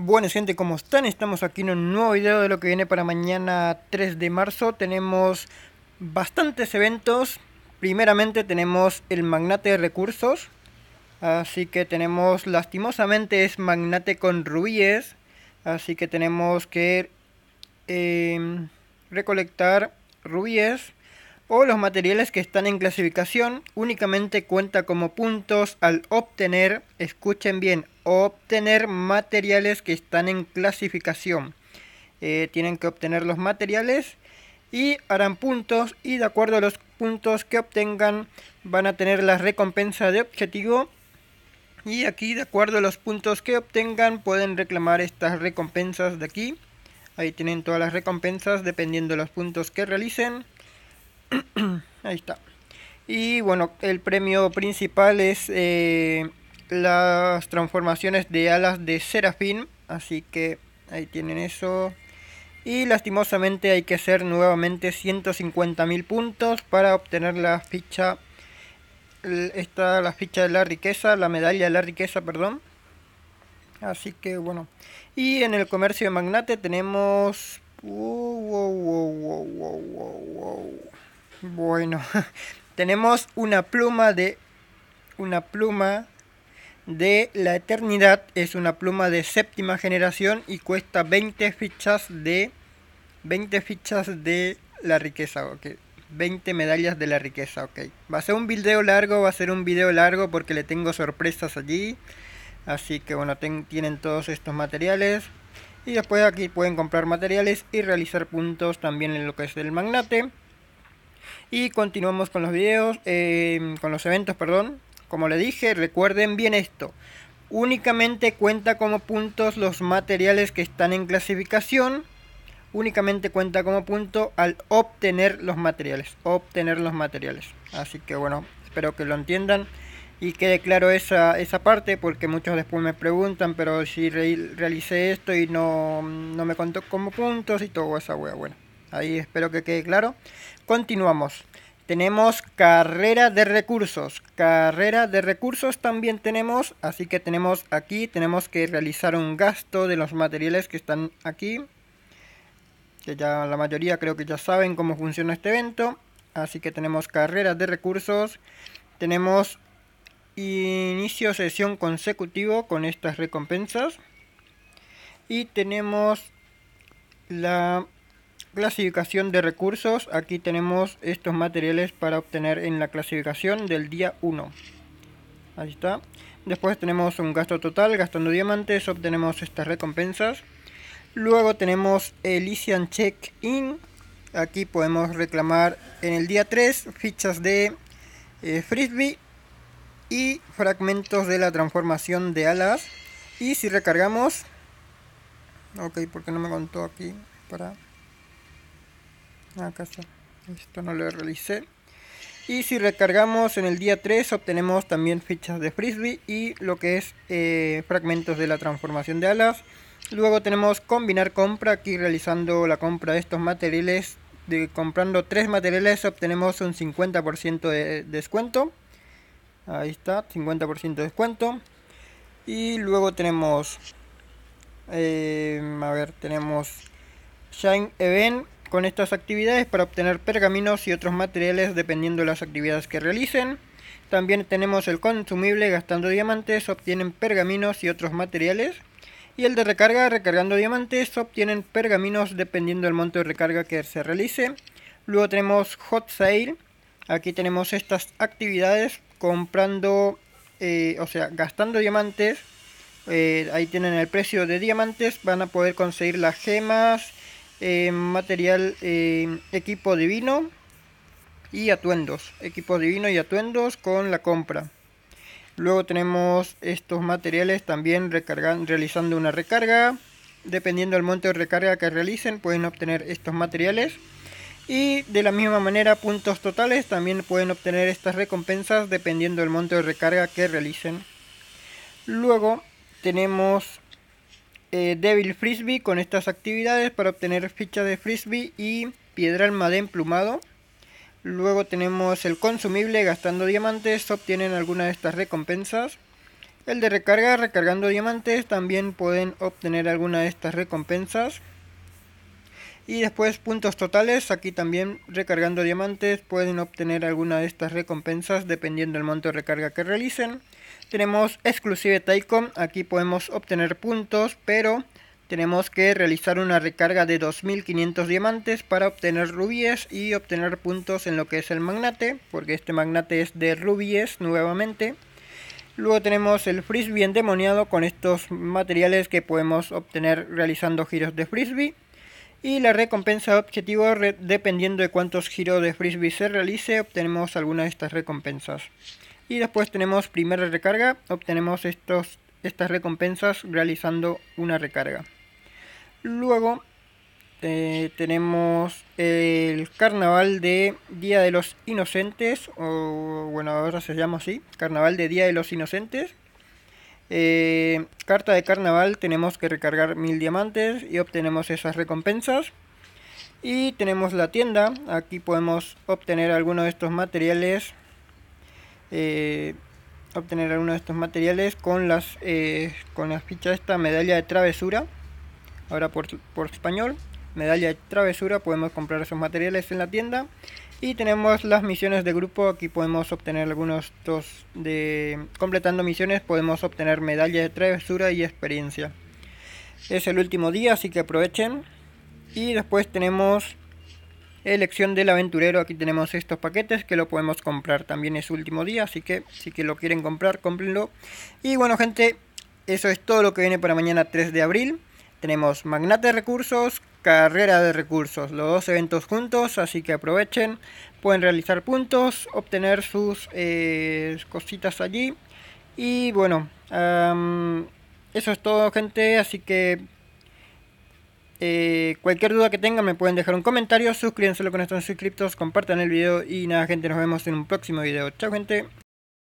Bueno gente, ¿cómo están? Estamos aquí en un nuevo video de lo que viene para mañana 3 de marzo. Tenemos bastantes eventos. Primeramente tenemos el magnate de recursos. Así que tenemos, lastimosamente es magnate con rubíes. Así que tenemos que em, recolectar rubíes o los materiales que están en clasificación únicamente cuenta como puntos al obtener, escuchen bien, obtener materiales que están en clasificación. Eh, tienen que obtener los materiales y harán puntos y de acuerdo a los puntos que obtengan van a tener la recompensa de objetivo y aquí de acuerdo a los puntos que obtengan pueden reclamar estas recompensas de aquí ahí tienen todas las recompensas dependiendo de los puntos que realicen Ahí está. Y bueno, el premio principal es eh, las transformaciones de alas de Serafín. Así que ahí tienen eso. Y lastimosamente hay que hacer nuevamente 150.000 puntos para obtener la ficha. Esta, la ficha de la riqueza, la medalla de la riqueza, perdón. Así que bueno. Y en el comercio de magnate tenemos. Uh, wow, wow, wow, wow, wow, wow. Bueno, tenemos una pluma de una pluma de la eternidad, es una pluma de séptima generación y cuesta 20 fichas de 20 fichas de la riqueza, 20 medallas de la riqueza, ok. Va a ser un video largo, va a ser un video largo porque le tengo sorpresas allí. Así que bueno, tienen todos estos materiales. Y después aquí pueden comprar materiales y realizar puntos también en lo que es el magnate. Y continuamos con los videos, em, con los eventos, perdón. Como le dije, recuerden bien esto. Únicamente cuenta como puntos los materiales que están en clasificación. Únicamente cuenta como punto al obtener los materiales. Obtener los materiales. Así que bueno, espero que lo entiendan y quede claro esa, esa parte porque muchos después me preguntan, pero si realicé esto y no, no me contó como puntos y todo esa wea. Bueno. Ahí espero que quede claro. Continuamos. Tenemos carrera de recursos. Carrera de recursos también tenemos. Así que tenemos aquí, tenemos que realizar un gasto de los materiales que están aquí. Que ya la mayoría creo que ya saben cómo funciona este evento. Así que tenemos carreras de recursos. Tenemos inicio sesión consecutivo con estas recompensas. Y tenemos la Clasificación de recursos. Aquí tenemos estos materiales para obtener en la clasificación del día 1. Ahí está. Después tenemos un gasto total. Gastando diamantes obtenemos estas recompensas. Luego tenemos Elysian Check-in. Aquí podemos reclamar en el día 3 fichas de eh, frisbee y fragmentos de la transformación de alas. Y si recargamos... Ok, porque no me contó aquí para acá está. Esto no lo realicé. Y si recargamos en el día 3 obtenemos también fichas de frisbee y lo que es eh, fragmentos de la transformación de alas. Luego tenemos combinar compra, aquí realizando la compra de estos materiales, de, comprando tres materiales obtenemos un 50% de descuento. Ahí está, 50% de descuento. Y luego tenemos, eh, a ver, tenemos Shine Event con estas actividades para obtener pergaminos y otros materiales dependiendo de las actividades que realicen. También tenemos el consumible gastando diamantes, obtienen pergaminos y otros materiales. Y el de recarga recargando diamantes, obtienen pergaminos dependiendo del monto de recarga que se realice. Luego tenemos Hot Sale. Aquí tenemos estas actividades comprando, eh, o sea, gastando diamantes. Eh, ahí tienen el precio de diamantes. Van a poder conseguir las gemas, eh, material, eh, equipo divino y atuendos. Equipo divino y atuendos con la compra. Luego tenemos estos materiales también recargan, realizando una recarga. Dependiendo del monto de recarga que realicen pueden obtener estos materiales. Y de la misma manera puntos totales también pueden obtener estas recompensas dependiendo del monto de recarga que realicen. Luego tenemos eh, débil Frisbee con estas actividades para obtener ficha de Frisbee y piedra de emplumado Luego tenemos el consumible gastando diamantes, obtienen alguna de estas recompensas. El de recarga recargando diamantes también pueden obtener alguna de estas recompensas. Y después puntos totales, aquí también recargando diamantes pueden obtener alguna de estas recompensas dependiendo del monto de recarga que realicen. Tenemos Exclusive Taikom aquí podemos obtener puntos, pero tenemos que realizar una recarga de 2500 diamantes para obtener rubíes y obtener puntos en lo que es el magnate, porque este magnate es de rubíes nuevamente. Luego tenemos el frisbee endemoniado con estos materiales que podemos obtener realizando giros de frisbee. Y la recompensa objetivo, dependiendo de cuántos giros de frisbee se realice, obtenemos alguna de estas recompensas. Y después tenemos primera recarga, obtenemos estos, estas recompensas realizando una recarga. Luego eh, tenemos el carnaval de Día de los Inocentes, o bueno, ahora se llama así, carnaval de Día de los Inocentes, eh, carta de carnaval, tenemos que recargar mil diamantes y obtenemos esas recompensas. Y tenemos la tienda, aquí podemos obtener alguno de estos materiales. Eh, obtener alguno de estos materiales con las eh, con las fichas esta medalla de travesura. Ahora por, por español medalla de travesura, podemos comprar esos materiales en la tienda. Y tenemos las misiones de grupo, aquí podemos obtener algunos dos de... Completando misiones podemos obtener medalla de travesura y experiencia. Es el último día, así que aprovechen. Y después tenemos elección del aventurero, aquí tenemos estos paquetes que lo podemos comprar. También es último día, así que si lo quieren comprar, cómprenlo. Y bueno gente, eso es todo lo que viene para mañana 3 de abril. Tenemos magnate de recursos, carrera de recursos, los dos eventos juntos, así que aprovechen, pueden realizar puntos, obtener sus eh, cositas allí. Y bueno, eso es todo gente, así que eh, cualquier duda que tengan me pueden dejar un comentario, suscríbanse lo estos suscriptos, compartan el video y nada gente, nos vemos en un próximo video. Chao gente.